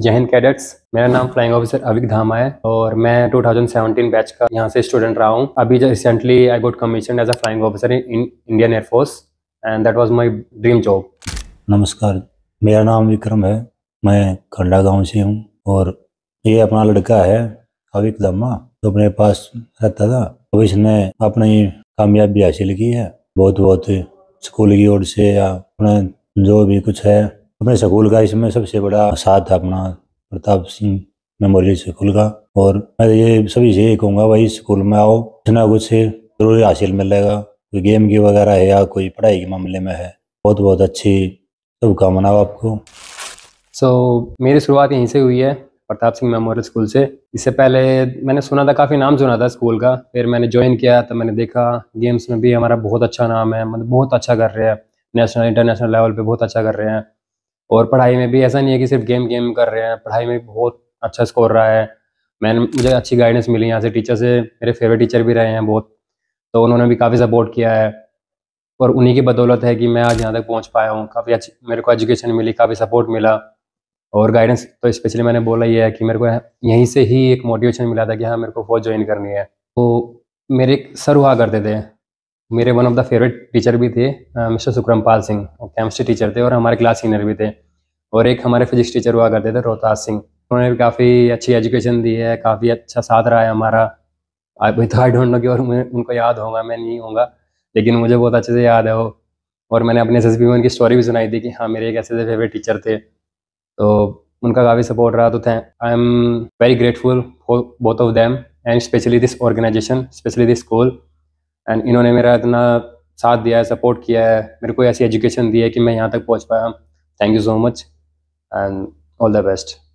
जय हिंद कैडेट्स मेरा नाम फ्लाइंग ऑफिसर अविक धामा है और मैं 2017 बैच का यहाँ से स्टूडेंट रहा हूँ अभी recently I got commission as a flying officer in Indian air force and that was my dream job नमस्कार मेरा नाम विक्रम है मैं खंडा गाँव से हूँ और ये अपना लड़का है अविक धामा जो अपने पास रहता था तो इसने अपनी कामयाबी हासिल की है बहुत बहुत स्कूल की ओर से या अपने जो भी कुछ है अपने स्कूल का इसमें सबसे बड़ा साथ था अपना प्रताप सिंह मेमोरियल स्कूल का और मैं ये सभी से यही कहूँगा भाई स्कूल में आओ कुछ ना कुछ जरूर हासिल मिलेगा कोई गेम की वगैरह है या कोई पढ़ाई के मामले में है बहुत बहुत अच्छी शुभकामना आपको सो so, मेरी शुरुआत यहीं से हुई है प्रताप सिंह मेमोरियल स्कूल से इससे पहले मैंने सुना था काफ़ी नाम सुना था स्कूल का फिर मैंने ज्वाइन किया तो मैंने देखा गेम्स में भी हमारा बहुत अच्छा नाम है मतलब बहुत अच्छा कर रहे हैं नेशनल इंटरनेशनल लेवल पे बहुत अच्छा कर रहे हैं और पढ़ाई में भी ऐसा नहीं है कि सिर्फ गेम गेम कर रहे हैं पढ़ाई में भी बहुत अच्छा स्कोर रहा है मैंने मुझे अच्छी गाइडेंस मिली यहाँ से टीचर से मेरे फेवरेट टीचर भी रहे हैं बहुत तो उन्होंने भी काफ़ी सपोर्ट किया है और उन्हीं की बदौलत है कि मैं आज यहाँ तक पहुँच पाया हूँ काफ़ी अच्छी मेरे को एजुकेशन मिली काफ़ी सपोर्ट मिला और गाइडेंस तो स्पेशली मैंने बोला ही है कि मेरे को यहीं से ही एक मोटिवेशन मिला था कि हाँ मेरे को फौज ज्वाइन करनी है तो मेरे सर हुआ करते थे मेरे one of the favourite teacher भी थे मिस्टर सुक्रमपाल सिंह वो केमिस्ट्री टीचर थे और हमारे क्लास सीनियर भी थे और एक हमारे फिजिक्स टीचर हुआ करते थे रोहताज सिंह उन्होंने भी काफ़ी अच्छी एजुकेशन दी है काफ़ी अच्छा साथ रहा है हमारा अभी तो आई डोंट नो कि और उनको याद होगा मैं नहीं होगा लेकिन मुझे बहुत अच्छे से याद है वो और मैंने अपने एस एस में उनकी स्टोरी भी सुनाई थी कि हाँ मेरे एक ऐसे फेवरेट टीचर थे तो उनका काफ़ी सपोर्ट रहा तो thank I am very grateful for both of them and specially this organisation specially this school and इन्होंने मेरा इतना साथ दिया है सपोर्ट किया है मेरे को ऐसी एजुकेशन दी है कि मैं यहाँ तक पहुँच पाया thank you so much and all the best